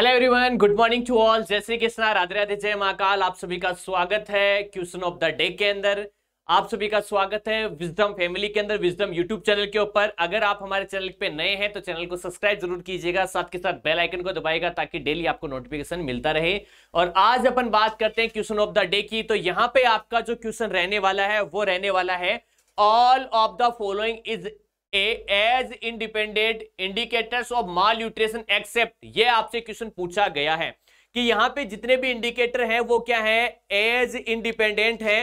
hello everyone good morning to all जय श्री कृष्णा राधे राधे जय महाकाल आप सभी का स्वागत है क्वेश्चन ऑफ द डे के अंदर आप सभी का स्वागत है विजडम फैमिली के अंदर विजडम यूट्यूब चैनल के ऊपर अगर आप हमारे चैनल पे नए हैं तो चैनल को सब्सक्राइब जरूर कीजिएगा साथ के साथ बेल आइकन को दबाएगा ताकि डेली आपको नोटिफिकेशन मिलता रहे और आज अपन बात करते हैं क्वेश्चन ऑफ द डे की तो यहाँ पे आपका जो क्वेश्चन रहने वाला है वो रहने वाला है all of the following is a age independent indicators of malnutrition except ये आपसे क्वेश्चन पूछा गया है कि यहाँ पे जितने भी इंडिकेटर हैं वो क्या है एज इंडिपेंडेंट है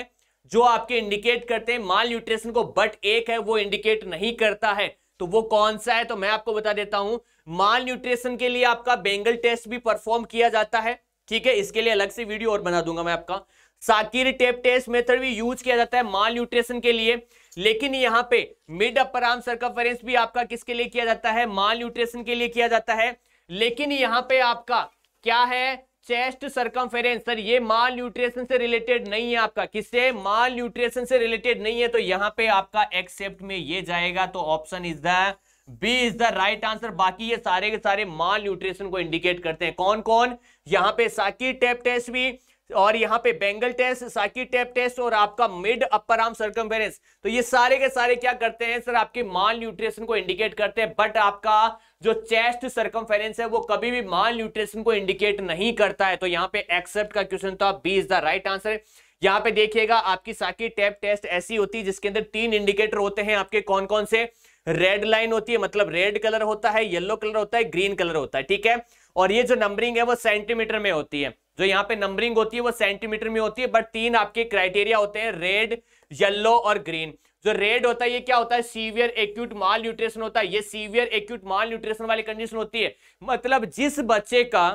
जो आपके इंडिकेट करते हैं माल न्यूट्रिशन को बट एक है वो इंडिकेट नहीं करता है तो वो कौन सा है तो मैं आपको बता देता हूं माल न्यूट्रिशन के लिए आपका बेंगल टेस्ट भी परफॉर्म किया जाता है ठीक है इसके लिए अलग से वीडियो और बना दूंगा मैं आपका साकिर टेप टेस्ट मेथड भी यूज किया जाता है माल न्यूट्रिशन के लिए लेकिन यहाँ पे मिड अपर आर्म सर्कफरेंस भी आपका किसके लिए किया जाता है माल न्यूट्रिशन के लिए किया जाता है लेकिन यहाँ पे आपका क्या है चेस्ट सर्कम्फेरेंस सर ये माल न्यूट्रिशन से रिलेटेड नहीं है आपका किससे माल न्यूट्रिशन से रिलेटेड नहीं है तो यहाँ पे आपका एक्सेप्ट में ये जाएगा तो option is the B is the right answer बाकी ये सारे के सारे माल न्यूट्रिशन को इंडिकेट करते हैं कौन कौन यहाँ पे साकी टेप टेस्ट भी और यहाँ पे bangle test Shakir tape test और आपका मिड अपर आर्म सर्कम तो ये सारे के सारे क्या करते हैं सर आपके माल न्यूट्रिशन को इंडिकेट करते हैं बट आपका जो चेस्ट सर्कम है वो कभी भी माल न्यूट्रिशन को इंडिकेट नहीं करता है तो यहाँ पे एक्सेप्ट का क्वेश्चन था B is the right answer यहाँ पे देखिएगा आपकी साकी टेप टेस्ट ऐसी होती है जिसके अंदर तीन इंडिकेटर होते हैं आपके कौन कौन से रेड लाइन होती है मतलब रेड कलर होता है येलो कलर होता है ग्रीन कलर होता है ठीक है और ये जो नंबरिंग है वो सेंटीमीटर में होती है जो यहाँ पे नंबरिंग होती है वो सेंटीमीटर में होती है बट तीन आपके क्राइटेरिया होते हैं रेड येल्लो और ग्रीन जो रेड होता है ये क्या होता है सीवियर एक्यूट माल न्यूट्रिशन होता है ये सीवियर एक्यूट माल न्यूट्रिशन वाली कंडीशन होती है मतलब जिस बच्चे का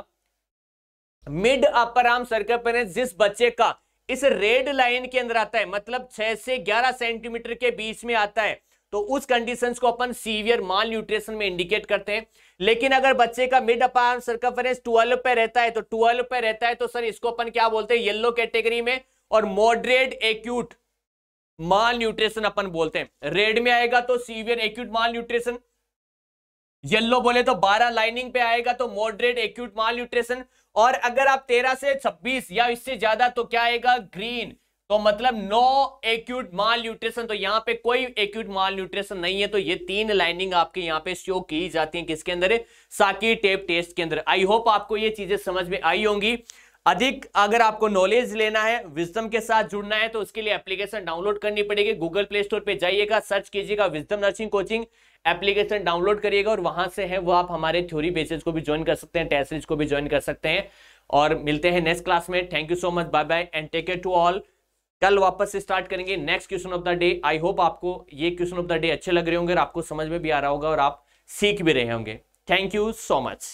मिड अपर आर्म सर्कल पर जिस बच्चे का इस रेड लाइन के अंदर आता है मतलब 6 से 11 सेंटीमीटर के बीच में आता है तो उस कंडीशंस को अपन सीवियर माल न्यूट्रिशन में इंडिकेट करते हैं लेकिन अगर बच्चे का मिड अपार सर्कफरेंस ट्वेल्व पे रहता है तो ट्वेल्व पे रहता है तो सर इसको अपन क्या बोलते हैं येल्लो कैटेगरी में और मॉडरेट एक्यूट माल न्यूट्रिशन अपन बोलते हैं रेड में आएगा तो severe acute malnutrition yellow बोले तो 12 लाइनिंग पे आएगा तो मॉडरेट एक्यूट माल न्यूट्रिशन और अगर आप 13 से 26 या इससे ज्यादा तो क्या आएगा ग्रीन तो मतलब नो एक्यूट माल न्यूट्रिशन तो यहाँ पे कोई एक्यूट माल न्यूट्रिशन नहीं है तो ये तीन लाइनिंग आपके यहाँ पे शो की जाती है किसके अंदर साकी टेप टेस्ट के अंदर आई होप आपको ये चीजें समझ में आई होंगी अधिक अगर आपको नॉलेज लेना है विजडम के साथ जुड़ना है तो उसके लिए एप्लीकेशन डाउनलोड करनी पड़ेगी गूगल प्ले स्टोर पे जाइएगा सर्च कीजिएगा wisdom nursing coaching application download करिएगा और वहां से है वो आप हमारे थ्योरी बेसिस को भी ज्वाइन कर सकते हैं टेस्ट को भी ज्वाइन कर सकते हैं और मिलते हैं नेक्स्ट क्लास में thank you so much bye bye and take care to all कल वापस से स्टार्ट करेंगे next question of the day I hope आपको ये क्वेश्चन ऑफ द डे अच्छे लग रहे होंगे और आपको समझ में भी आ रहा होगा और आप सीख भी रहे होंगे थैंक यू सो मच